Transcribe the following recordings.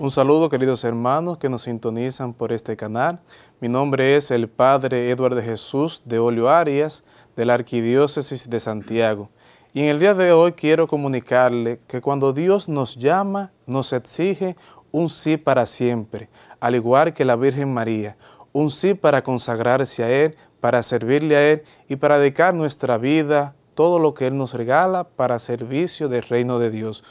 Un saludo queridos hermanos que nos sintonizan por este canal. Mi nombre es el Padre Eduardo Jesús de Olio Arias de la Arquidiócesis de Santiago. Y en el día de hoy quiero comunicarle que cuando Dios nos llama, nos exige un sí para siempre, al igual que la Virgen María, un sí para consagrarse a Él, para servirle a Él y para dedicar nuestra vida, todo lo que Él nos regala para servicio del reino de Dios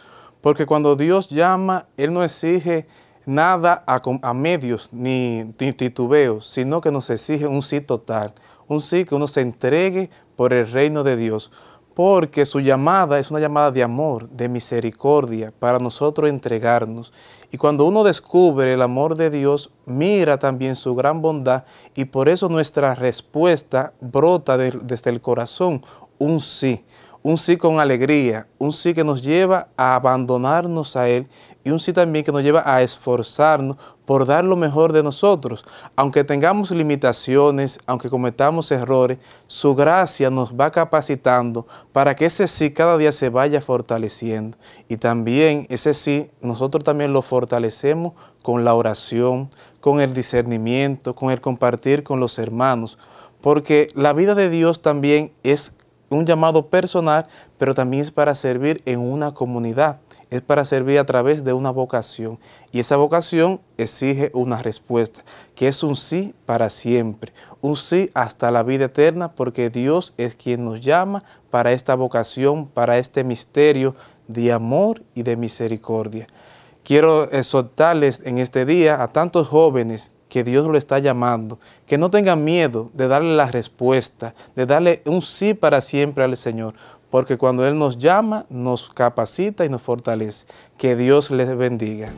porque cuando Dios llama, Él no exige nada a, medios ni, titubeos, sino que nos exige un sí total, un sí que uno se entregue por el reino de Dios, porque su llamada es una llamada de amor, de misericordia, para nosotros entregarnos. Y cuando uno descubre el amor de Dios, mira también su gran bondad y por eso nuestra respuesta brota desde el corazón, un sí un sí con alegría, un sí que nos lleva a abandonarnos a Él y un sí también que nos lleva a esforzarnos por dar lo mejor de nosotros. Aunque tengamos limitaciones, aunque cometamos errores, su gracia nos va capacitando para que ese sí cada día se vaya fortaleciendo. Y también ese sí nosotros también lo fortalecemos con la oración, con el discernimiento, con el compartir con los hermanos. Porque la vida de Dios también es un llamado personal, pero también es para servir en una comunidad, es para servir a través de una vocación. Y esa vocación exige una respuesta, que es un sí para siempre, un sí hasta la vida eterna, porque Dios es quien nos llama para esta vocación, para este misterio de amor y de misericordia. Quiero exhortarles en este día a tantos jóvenes que Dios lo está llamando, que no tenga miedo de darle la respuesta, de darle un sí para siempre al Señor, porque cuando Él nos llama, nos capacita y nos fortalece. Que Dios les bendiga.